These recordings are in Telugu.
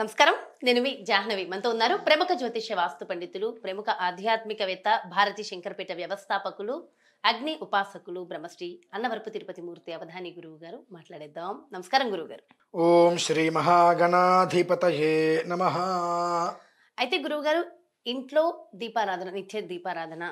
నమస్కారం నేను మీ జాహ్నవి మనతో ఉన్నారు ప్రముఖ జ్యోతిష వాస్తు పండితులు ప్రముఖ ఆధ్యాత్మికవేత్త భారతి శంకర్పేట వ్యవస్థాపకులు అగ్ని ఉపాసకులు బ్రహ్మశ్రీ అన్నవరపు తిరుపతి మూర్తి అవధాని గురువు గారు మాట్లాడేద్దాం నమస్కారం గురువు గారు ఓం శ్రీ మహాగణాధిపతయే నమ అయితే గురువు గారు ఇంట్లో దీపారాధన నిత్య దీపారాధన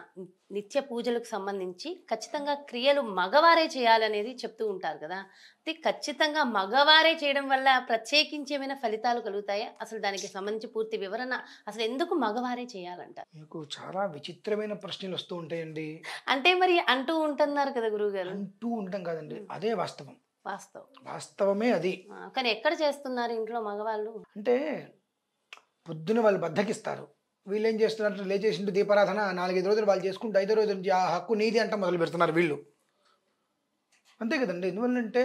నిత్య పూజలకు సంబంధించి ఖచ్చితంగా క్రియలు మగవారే చేయాలనేది చెప్తూ ఉంటారు కదా అది ఖచ్చితంగా మగవారే చేయడం వల్ల ప్రత్యేకించి ఏమైనా ఫలితాలు కలుగుతాయా అసలు దానికి సంబంధించి పూర్తి వివరణ అసలు ఎందుకు మగవారే చేయాలంట మీకు చాలా విచిత్రమైన ప్రశ్నలు వస్తూ ఉంటాయండి అంటే మరి అంటూ ఉంటున్నారు కదా గారు అంటూ ఉంటాం కదండి అదే వాస్తవం వాస్తవం వాస్తవమే అది కానీ ఎక్కడ చేస్తున్నారు ఇంట్లో మగవాళ్ళు అంటే పొద్దున వాళ్ళు బద్దకిస్తారు వీళ్ళు ఏం చేస్తున్నారంటే లేచేసిండు దీపారాధన నాలుగైదు రోజులు వాళ్ళు చేసుకుంటే ఐదో రోజు నుంచి ఆ హక్కు నీది అంట మొదలు పెడుతున్నారు వీళ్ళు అంతే కదండి ఎందువల్లంటే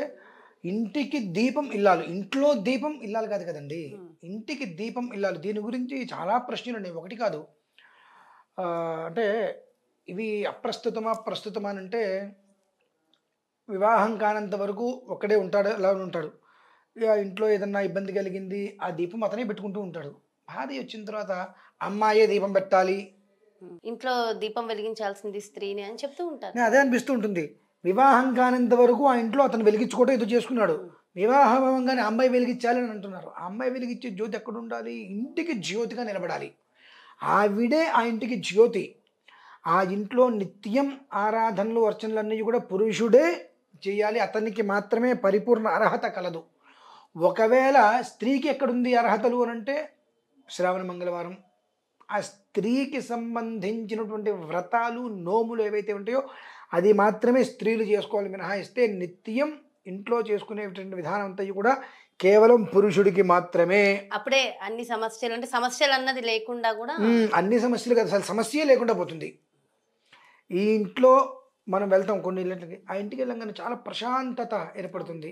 ఇంటికి దీపం ఇల్లాలు ఇంట్లో దీపం ఇల్లాలి కాదు కదండి ఇంటికి దీపం ఇల్లాలి దీని గురించి చాలా ప్రశ్నలు ఉన్నాయి ఒకటి కాదు అంటే ఇవి అప్రస్తుతమా ప్రస్తుతమా అని అంటే వివాహం కానంత వరకు ఒక్కడే ఉంటాడు అలా ఉంటాడు ఇంట్లో ఏదన్నా ఇబ్బంది కలిగింది ఆ దీపం అతనే పెట్టుకుంటూ ఉంటాడు మహాదేవి వచ్చిన తర్వాత అమ్మాయే దీపం పెట్టాలి ఇంట్లో దీపం వెలిగించాల్సింది స్త్రీని అని చెప్తూ ఉంటారు అదే అనిపిస్తూ ఉంటుంది వివాహం కానింత వరకు ఆ ఇంట్లో అతను వెలిగించుకోవటం ఏదో చేసుకున్నాడు వివాహం కానీ అమ్మాయి వెలిగించాలి అని అంటున్నారు ఆ అమ్మాయి వెలిగించే జ్యోతి ఎక్కడ ఉండాలి ఇంటికి జ్యోతిగా నిలబడాలి ఆవిడే ఆ ఇంటికి జ్యోతి ఆ ఇంట్లో నిత్యం ఆరాధనలు అర్చనలన్నీ కూడా పురుషుడే చేయాలి అతనికి మాత్రమే పరిపూర్ణ అర్హత కలదు ఒకవేళ స్త్రీకి ఎక్కడుంది అర్హతలు అని అంటే శ్రావణ మంగళవారం ఆ స్త్రీకి సంబంధించినటువంటి వ్రతాలు నోములు ఏవైతే ఉంటాయో అది మాత్రమే స్త్రీలు చేసుకోవాలి మినహాయిస్తే నిత్యం ఇంట్లో చేసుకునేటువంటి విధానం అంతా కూడా కేవలం పురుషుడికి మాత్రమే అప్పుడే అన్ని సమస్యలు అంటే సమస్యలు అన్నది లేకుండా కూడా అన్ని సమస్యలు కదా అసలు సమస్య లేకుండా పోతుంది ఈ ఇంట్లో మనం వెళ్తాం కొన్ని ఇళ్ళకి ఆ ఇంటికి వెళ్ళంగానే చాలా ప్రశాంతత ఏర్పడుతుంది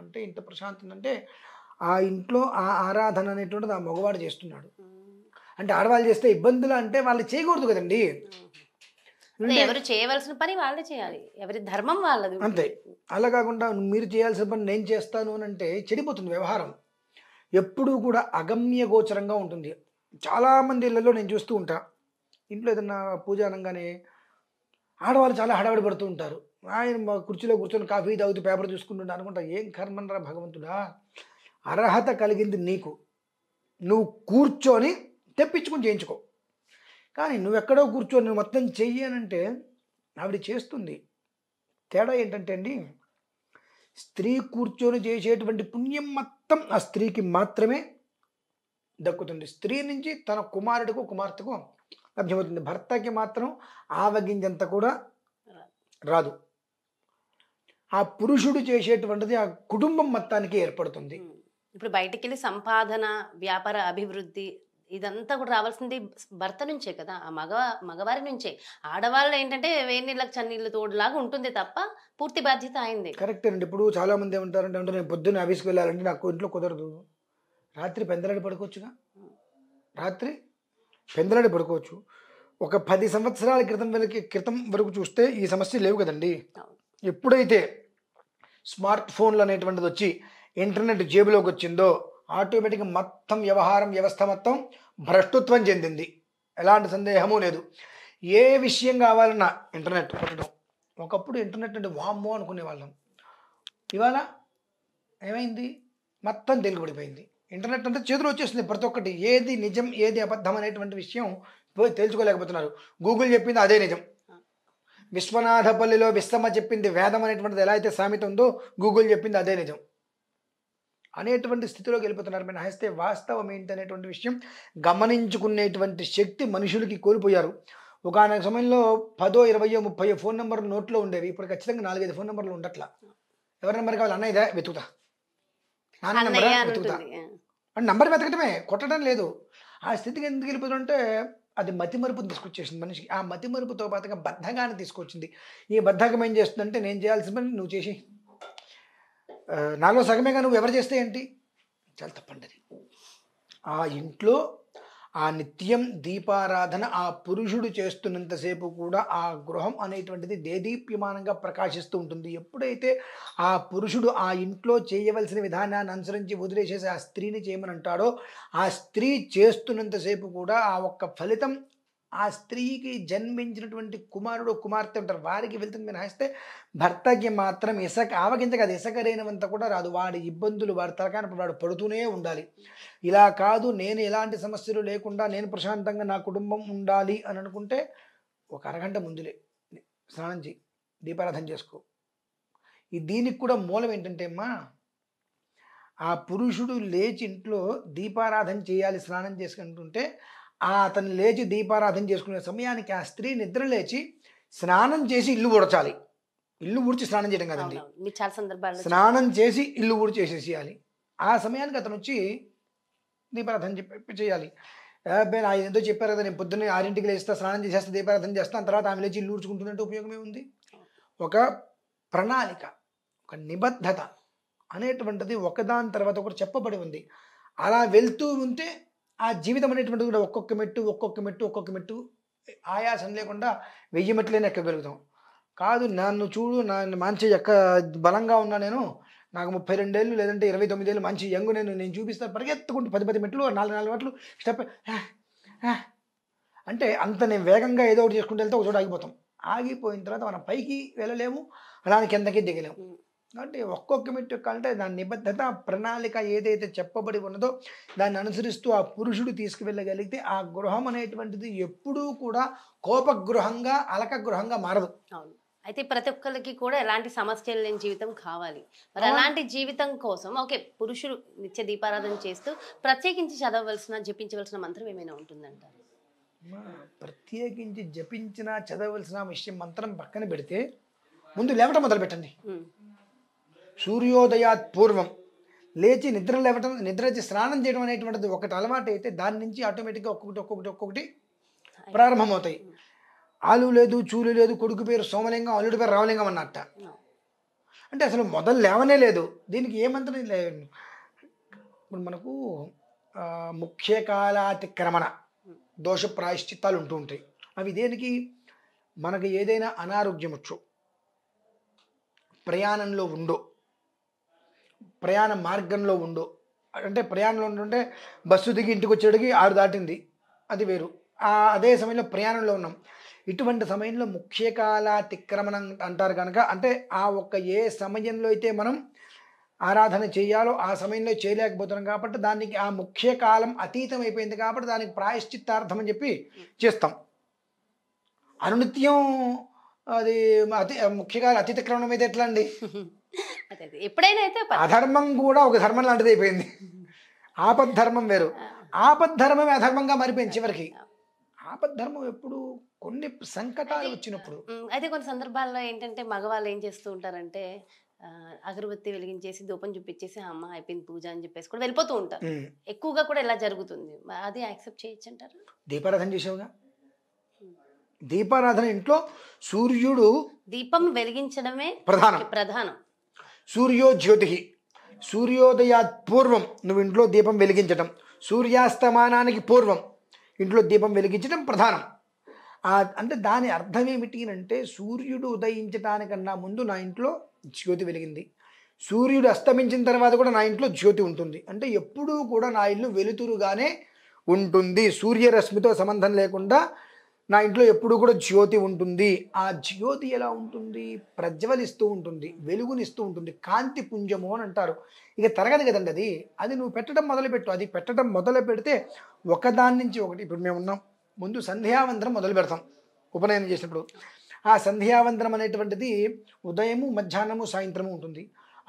అంటే ఇంత ప్రశాంతత అంటే ఆ ఇంట్లో ఆ ఆరాధన అనేటువంటిది ఆ మగవాడు చేస్తున్నాడు అంటే ఆడవాళ్ళు చేస్తే ఇబ్బందులు అంటే వాళ్ళు చేయకూడదు కదండి ఎవరు చేయవలసిన పని వాళ్ళే చేయాలి ఎవరి ధర్మం వాళ్ళది అంతే అలా కాకుండా మీరు చేయాల్సిన పని నేను చేస్తాను అని అంటే చెడిపోతుంది వ్యవహారం ఎప్పుడూ కూడా అగమ్య గోచరంగా ఉంటుంది చాలామంది ఇళ్ళల్లో నేను చూస్తూ ఉంటా ఇంట్లో ఏదన్నా పూజ అనగానే ఆడవాళ్ళు చాలా హడావిడి పడుతూ ఉంటారు ఆయన మా కుర్చీలో కూర్చొని కాఫీ తాగుతూ పేపర్ చూసుకుంటుండే అనుకుంటా ఏం కర్మనరా భగవంతుడా అర్హత కలిగింది నీకు నువ్వు కూర్చొని తెప్పించుకుని చేయించుకో కానీ నువ్వెక్కడో కూర్చొని నువ్వు మొత్తం చెయ్యనంటే ఆవిడ చేస్తుంది తేడా ఏంటంటే అండి స్త్రీ కూర్చొని చేసేటువంటి పుణ్యం మొత్తం ఆ స్త్రీకి మాత్రమే దక్కుతుంది స్త్రీ నుంచి తన కుమారుడికి కుమార్తెకు లభ్యమవుతుంది భర్తకి మాత్రం ఆవగింజంత కూడా రాదు ఆ పురుషుడు చేసేటువంటిది ఆ కుటుంబం మొత్తానికి ఏర్పడుతుంది ఇప్పుడు బయటికి వెళ్ళి సంపాదన వ్యాపార అభివృద్ధి ఇదంతా కూడా రావాల్సింది భర్త నుంచే కదా ఆ మగ మగవారి నుంచే ఆడవాళ్ళు ఏంటంటే వేడి నీళ్ళకి చన్నీళ్ళు తోడులాగా ఉంటుంది తప్ప పూర్తి బాధ్యత అయింది కరెక్ట్ అండి ఇప్పుడు చాలా మంది ఏమంటారంటే అంటే నేను పొద్దున్న ఆఫీస్కి వెళ్ళాలంటే నాకు ఇంట్లో కుదరదు రాత్రి పెందలాడి పడుకోవచ్చుగా రాత్రి పెందలాడి పడుకోవచ్చు ఒక పది సంవత్సరాల క్రితం వరకు క్రితం వరకు చూస్తే ఈ సమస్య లేవు కదండి ఎప్పుడైతే స్మార్ట్ ఫోన్లు అనేటువంటిది వచ్చి ఇంటర్నెట్ జేబులోకి వచ్చిందో ఆటోమేటిక్గా మొత్తం వ్యవహారం వ్యవస్థ మొత్తం భ్రష్టుత్వం చెందింది ఎలాంటి సందేహమూ లేదు ఏ విషయం కావాలన్నా ఇంటర్నెట్ కొట్టడం ఒకప్పుడు ఇంటర్నెట్ అంటే వామ్మో అనుకునే వాళ్ళం ఇవాళ ఏమైంది మొత్తం తెలుగుబడిపోయింది ఇంటర్నెట్ అంటే చేతులు వచ్చేస్తుంది ప్రతి ఒక్కటి ఏది నిజం ఏది అబద్ధం అనేటువంటి విషయం తెలుసుకోలేకపోతున్నారు గూగుల్ చెప్పింది అదే నిజం విశ్వనాథపల్లిలో విశ్వమ చెప్పింది వేదం అనేటువంటిది ఎలా అయితే సామెత ఉందో గూగుల్ చెప్పింది అదే నిజం అనేటువంటి స్థితిలోకి వెళ్ళిపోతున్నారు హస్తే వాస్తవం ఏంటనేటువంటి విషయం గమనించుకునేటువంటి శక్తి మనుషులకి కోల్పోయారు ఒకనొక సమయంలో పదో ఇరవయో ముప్పై ఫోన్ నెంబర్లు నోట్లో ఉండేవి ఇప్పుడు ఖచ్చితంగా నాలుగైదు ఫోన్ నెంబర్లు ఉండట్లా ఎవరి నెంబర్ కావాలి అన్నయ్యదే వెతుకుతా నాన్న నెంబర్ వెతుకుతా అంటే నంబర్ వెతకటమే కొట్టడం లేదు ఆ స్థితికి ఎందుకు వెళ్ళిపోతుంటే అది మతి మరుపుని తీసుకొచ్చేసింది మనిషికి ఆ మతి మరుపుతో పాటుగా బద్ధగాన్ని తీసుకొచ్చింది ఈ బద్ధకం ఏం చేస్తుందంటే నేను చేయాల్సిన పని నువ్వు చేసి నాలో సగమే నువ్వు ఎవరు చేస్తే ఏంటి చాలా తప్పండి ఆ ఇంట్లో ఆ నిత్యం దీపారాధన ఆ పురుషుడు చేస్తున్నంతసేపు కూడా ఆ గృహం అనేటువంటిది దేదీప్యమానంగా ప్రకాశిస్తూ ఉంటుంది ఎప్పుడైతే ఆ పురుషుడు ఆ ఇంట్లో చేయవలసిన విధానాన్ని అనుసరించి వదిలేసేసి ఆ స్త్రీని చేయమని అంటాడో ఆ స్త్రీ చేస్తున్నంతసేపు కూడా ఆ ఒక్క ఫలితం ఆ స్త్రీకి జన్మించినటువంటి కుమారుడు కుమార్తె ఉంటారు వారికి వెళ్తుంది మీరు రాస్తే భర్తకి మాత్రం ఇసక ఆవగింజ కాదు ఇసక లేనివంత కూడా రాదు వాడి ఇబ్బందులు వాడి తలకానప్పుడు వాడు పడుతూనే ఉండాలి ఇలా కాదు నేను ఎలాంటి సమస్యలు లేకుండా నేను ప్రశాంతంగా నా కుటుంబం ఉండాలి అని అనుకుంటే ఒక అరగంట ముందులే స్నానం చేయి దీపారాధన చేసుకో ఈ దీనికి కూడా మూలం ఏంటంటే అమ్మా ఆ పురుషుడు లేచి ఇంట్లో దీపారాధన చేయాలి స్నానం చేసుకుంటుంటే ఆ అతను లేచి దీపారాధన చేసుకునే సమయానికి ఆ స్త్రీ నిద్ర లేచి స్నానం చేసి ఇల్లు ఉడచాలి ఇల్లు ఊడ్చి స్నానం చేయడం కదండి స్నానం చేసి ఇల్లు చేసేసేయాలి ఆ సమయానికి అతను వచ్చి దీపారాధన చెప్పి చేయాలి ఆయన ఎంతో చెప్పారు కదా నేను పొద్దున్నే ఆరింటికి లేస్తా స్నానం చేసేస్తా దీపారాధన చేస్తాను తర్వాత ఆమె లేచి ఇల్లు ఊడ్చుకుంటున్నట్టు ఉపయోగమే ఉంది ఒక ప్రణాళిక ఒక నిబద్ధత అనేటువంటిది ఒకదాని తర్వాత ఒకటి చెప్పబడి ఉంది అలా వెళ్తూ ఉంటే ఆ జీవితం అనేటువంటిది కూడా ఒక్కొక్క మెట్టు ఒక్కొక్క మెట్టు ఒక్కొక్క మెట్టు ఆయాసం లేకుండా వెయ్యి మెట్లైనా ఎక్కగలుగుతాం కాదు నన్ను చూడు నా మంచి ఎక్క బలంగా ఉన్నా నేను నాకు ముప్పై రెండేళ్ళు లేదంటే ఇరవై తొమ్మిదేళ్ళు మంచి యంగ్ నేను నేను చూపిస్తా పరిగెత్తుకుంటూ పది పది మెట్లు నాలుగు నాలుగు మెట్లు స్టెప్ అంటే అంత నేను వేగంగా ఏదో ఒకటి చేసుకుంటూ వెళ్తే ఒక చోట ఆగిపోతాం ఆగిపోయిన తర్వాత మనం పైకి వెళ్ళలేము అలానే కిందకి దిగలేము అంటే ఒక్కొక్క మిట్టు కంటే దాని నిబద్ధత ప్రణాళిక ఏదైతే చెప్పబడి ఉన్నదో దాన్ని అనుసరిస్తూ ఆ పురుషుడు తీసుకువెళ్ళగలిగితే ఆ గృహం అనేటువంటిది ఎప్పుడూ కూడా కోపగృహంగా అలక గృహంగా మారదు అయితే ప్రతి ఒక్కరికి కూడా ఎలాంటి సమస్యలు లేని జీవితం కావాలి మరి అలాంటి జీవితం కోసం ఓకే పురుషుడు నిత్య దీపారాధన చేస్తూ ప్రత్యేకించి చదవవలసిన జపించవలసిన మంత్రం ఏమైనా ఉంటుందంటారు ప్రత్యేకించి జపించిన చదవలసిన విషయం మంత్రం పక్కన పెడితే ముందు లేవటం మొదలు పెట్టండి సూర్యోదయాత్ పూర్వం లేచి నిద్ర లేవటం నిద్రచి స్నానం చేయడం అనేటువంటిది ఒకటి అలవాటు అయితే దాని నుంచి ఆటోమేటిక్గా ఒక్కొక్కటి ఒక్కొక్కటి ఒక్కొక్కటి ప్రారంభమవుతాయి ఆలు లేదు చూలు లేదు కొడుకు పేరు సోమలింగం అల్లుడి పేరు రామలింగం అన్నట్ట అంటే అసలు మొదలు లేవనే లేదు దీనికి ఏమంతరం ఇప్పుడు మనకు ముఖ్య కాలాతిక్రమణ దోష ప్రాయశ్చిత్తాలు ఉంటూ ఉంటాయి అవి దేనికి మనకు ఏదైనా అనారోగ్యం వచ్చు ప్రయాణంలో ఉండో ప్రయాణ మార్గంలో ఉండు అంటే ప్రయాణంలో ఉంటుంటే బస్సు దిగి ఇంటికి వచ్చేటికి ఆరు దాటింది అది వేరు అదే సమయంలో ప్రయాణంలో ఉన్నాం ఇటువంటి సమయంలో అతిక్రమణం అంటారు కనుక అంటే ఆ ఒక్క ఏ సమయంలో అయితే మనం ఆరాధన చేయాలో ఆ సమయంలో చేయలేకపోతున్నాం కాబట్టి దానికి ఆ ముఖ్య కాలం అతీతం అయిపోయింది కాబట్టి దానికి ప్రాయశ్చిత్తార్థం అని చెప్పి చేస్తాం అనునిత్యం అది అతి ముఖ్యకాల అతిక్రమణం అయితే ఎట్లా అండి ఎప్పుడైనా అయితే అధర్మం కూడా ఒక ధర్మం లాంటిది అయిపోయింది ఆపద్ధర్మం వేరు ఆపద్ధర్మమే అధర్మంగా మారిపోయింది చివరికి ఆపద్ధర్మం ఎప్పుడు కొన్ని సంకటాలు వచ్చినప్పుడు అయితే కొన్ని సందర్భాల్లో ఏంటంటే మగవాళ్ళు ఏం చేస్తూ ఉంటారంటే అగరబత్తి వెలిగించేసి దూపం చూపించేసి అమ్మ అయిపోయింది పూజ అని చెప్పేసి కూడా వెళ్ళిపోతూ ఉంటారు ఎక్కువగా కూడా ఇలా జరుగుతుంది అది యాక్సెప్ట్ చేయొచ్చు అంటారు దీపారాధన చేసేవుగా దీపారాధన ఇంట్లో సూర్యుడు దీపం వెలిగించడమే ప్రధానం ప్రధానం సూర్యోజ్యోతి సూర్యోదయాత్ పూర్వం నువ్వు ఇంట్లో దీపం వెలిగించటం సూర్యాస్తమానానికి పూర్వం ఇంట్లో దీపం వెలిగించడం ప్రధానం అంటే దాని అర్థం ఏమిటి అంటే సూర్యుడు ఉదయించడానికన్నా ముందు నా ఇంట్లో జ్యోతి వెలిగింది సూర్యుడు అస్తమించిన తర్వాత కూడా నా ఇంట్లో జ్యోతి ఉంటుంది అంటే ఎప్పుడూ కూడా నా ఇల్లు వెలుతురుగానే ఉంటుంది సూర్యరశ్మితో సంబంధం లేకుండా నా ఇంట్లో ఎప్పుడు కూడా జ్యోతి ఉంటుంది ఆ జ్యోతి ఎలా ఉంటుంది ప్రజ్వలిస్తూ ఉంటుంది వెలుగునిస్తూ ఉంటుంది కాంతి పుంజము అని అంటారు ఇక తరగదు కదండి అది అది నువ్వు పెట్టడం మొదలుపెట్టు అది పెట్టడం మొదలు పెడితే ఒకదాని నుంచి ఒకటి ఇప్పుడు మేము ఉన్నాం ముందు సంధ్యావందనం మొదలు పెడతాం ఉపనయనం చేసినప్పుడు ఆ సంధ్యావందనం అనేటువంటిది ఉదయము మధ్యాహ్నము సాయంత్రము ఉంటుంది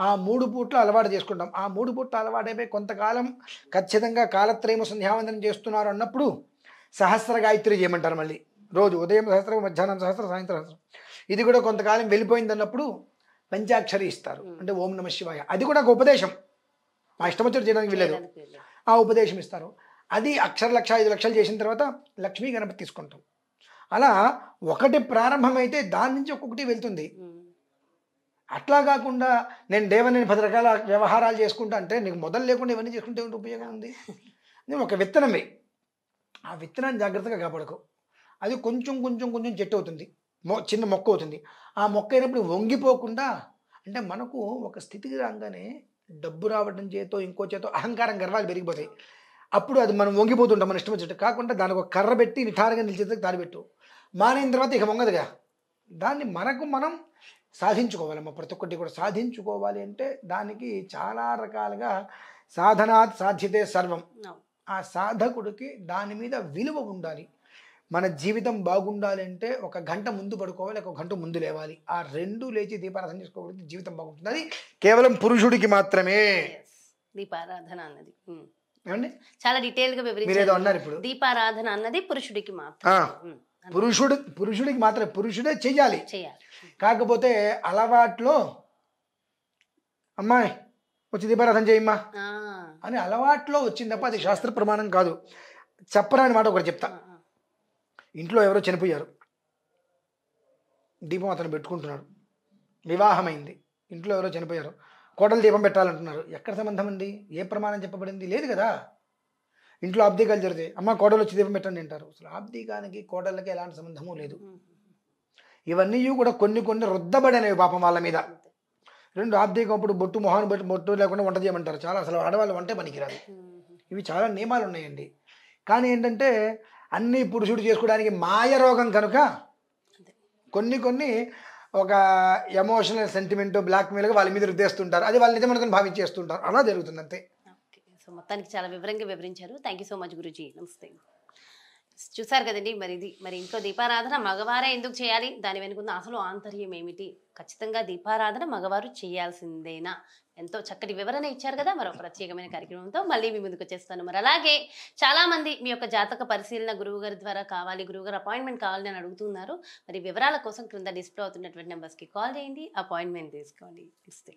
ఆ మూడు పూట్లు అలవాటు చేసుకుంటాం ఆ మూడు పూట్ల అలవాటైపోయి కొంతకాలం ఖచ్చితంగా కాలత్రయము సంధ్యావందనం చేస్తున్నారు అన్నప్పుడు సహస్ర గాయత్రి చేయమంటారు మళ్ళీ రోజు ఉదయం సహస్రం మధ్యాహ్నం సహస్రం సాయంత్రం సహస్రం ఇది కూడా కొంతకాలం వెళ్ళిపోయింది అన్నప్పుడు పంచాక్షరి ఇస్తారు అంటే ఓం నమ శివాయ అది కూడా ఒక ఉపదేశం మా ఇష్టం వచ్చి చేయడానికి వెళ్ళదు ఆ ఉపదేశం ఇస్తారు అది అక్షర లక్ష ఐదు లక్షలు చేసిన తర్వాత లక్ష్మీ గణపతి తీసుకుంటాం అలా ఒకటి ప్రారంభమైతే దాని నుంచి ఒక్కొక్కటి వెళ్తుంది అట్లా కాకుండా నేను దేవని పది రకాల వ్యవహారాలు చేసుకుంటా అంటే నీకు మొదలు లేకుండా ఇవన్నీ చేసుకుంటే ఉపయోగం ఉంది నేను ఒక విత్తనమే ఆ విత్తనాన్ని జాగ్రత్తగా కాపాడుకో అది కొంచెం కొంచెం కొంచెం జెట్ అవుతుంది మొ చిన్న మొక్క అవుతుంది ఆ మొక్క అయినప్పుడు వంగిపోకుండా అంటే మనకు ఒక స్థితికి రాగానే డబ్బు రావడం చేతో ఇంకో చేతో అహంకారం గర్వాలు పెరిగిపోతాయి అప్పుడు అది మనం వంగిపోతుంటాం మన ఇష్టం వచ్చినట్టు కాకుండా దానికి ఒక కర్ర పెట్టి నిలిచేది నిలిచేందుకు పెట్టు మానిన తర్వాత ఇక వంగదుగా దాన్ని మనకు మనం సాధించుకోవాలమ్మ ప్రతి ఒక్కటి కూడా సాధించుకోవాలి అంటే దానికి చాలా రకాలుగా సాధనా సాధ్యతే సర్వం ఆ సాధకుడికి దాని మీద విలువ ఉండాలి మన జీవితం బాగుండాలంటే ఒక గంట ముందు పడుకోవాలి ఒక గంట ముందు లేవాలి ఆ రెండు లేచి దీపారాధన చేసుకోగలిగితే జీవితం బాగుంటుంది అది కేవలం పురుషుడికి మాత్రమే దీపారాధన అన్నది చాలా డీటెయిల్ గా వివరించారు అన్నారు ఇప్పుడు దీపారాధన అన్నది పురుషుడికి మాత్రం పురుషుడు పురుషుడికి మాత్రం పురుషుడే చేయాలి చేయాలి కాకపోతే అలవాట్లో అమ్మాయి వచ్చి దీపారాధన చేయమ్మా అని అలవాట్లో వచ్చింది తప్ప అది శాస్త్ర ప్రమాణం కాదు చెప్పరాని మాట ఒకటి చెప్తా ఇంట్లో ఎవరో చనిపోయారు దీపం అతను పెట్టుకుంటున్నాడు వివాహమైంది ఇంట్లో ఎవరో చనిపోయారు కోటలు దీపం పెట్టాలంటున్నారు ఎక్కడ సంబంధం ఉంది ఏ ప్రమాణం చెప్పబడింది లేదు కదా ఇంట్లో ఆబ్దీకాలు జరిగితే అమ్మ కోటలు వచ్చి దీపం పెట్టండి అంటారు అసలు ఆబ్దీకానికి కోటలకి ఎలాంటి సంబంధమూ లేదు ఇవన్నీ కూడా కొన్ని కొన్ని రుద్దబడినవి పాపం వాళ్ళ మీద రెండు ఆబ్దీకం అప్పుడు బొట్టు మొహాన్ని బట్టి బొట్టు లేకుండా వంట చేయమంటారు చాలా అసలు ఆడవాళ్ళు వంటే పనికిరాదు ఇవి చాలా నియమాలు ఉన్నాయండి కానీ ఏంటంటే అన్నీ పురుషుడు చేసుకోవడానికి రోగం కనుక కొన్ని కొన్ని ఒక ఎమోషనల్ సెంటిమెంట్ బ్లాక్మెయిల్గా వాళ్ళ మీద రుద్దేస్తుంటారు అది వాళ్ళు నిజమనుకుని భావించేస్తుంటారు అలా జరుగుతుంది అంతే సో మొత్తానికి చాలా వివరంగా వివరించారు థ్యాంక్ యూ సో మచ్ గురుజీ నమస్తే చూసారు కదండి మరి ఇది మరి ఇంట్లో దీపారాధన మగవారే ఎందుకు చేయాలి దాని వెనుకున్న అసలు ఆంతర్యం ఏమిటి ఖచ్చితంగా దీపారాధన మగవారు చేయాల్సిందేనా ఎంతో చక్కటి వివరణ ఇచ్చారు కదా మరో ప్రత్యేకమైన కార్యక్రమంతో మళ్ళీ మీ ముందుకు వచ్చేస్తాను మరి అలాగే చాలామంది మీ యొక్క జాతక పరిశీలన గురువుగారి ద్వారా కావాలి గురువుగారు అపాయింట్మెంట్ కావాలి అని అడుగుతున్నారు మరి వివరాల కోసం క్రింద డిస్ప్లే అవుతున్నటువంటి నెంబర్స్కి కాల్ చేయండి అపాయింట్మెంట్ తీసుకోండి ఇస్తే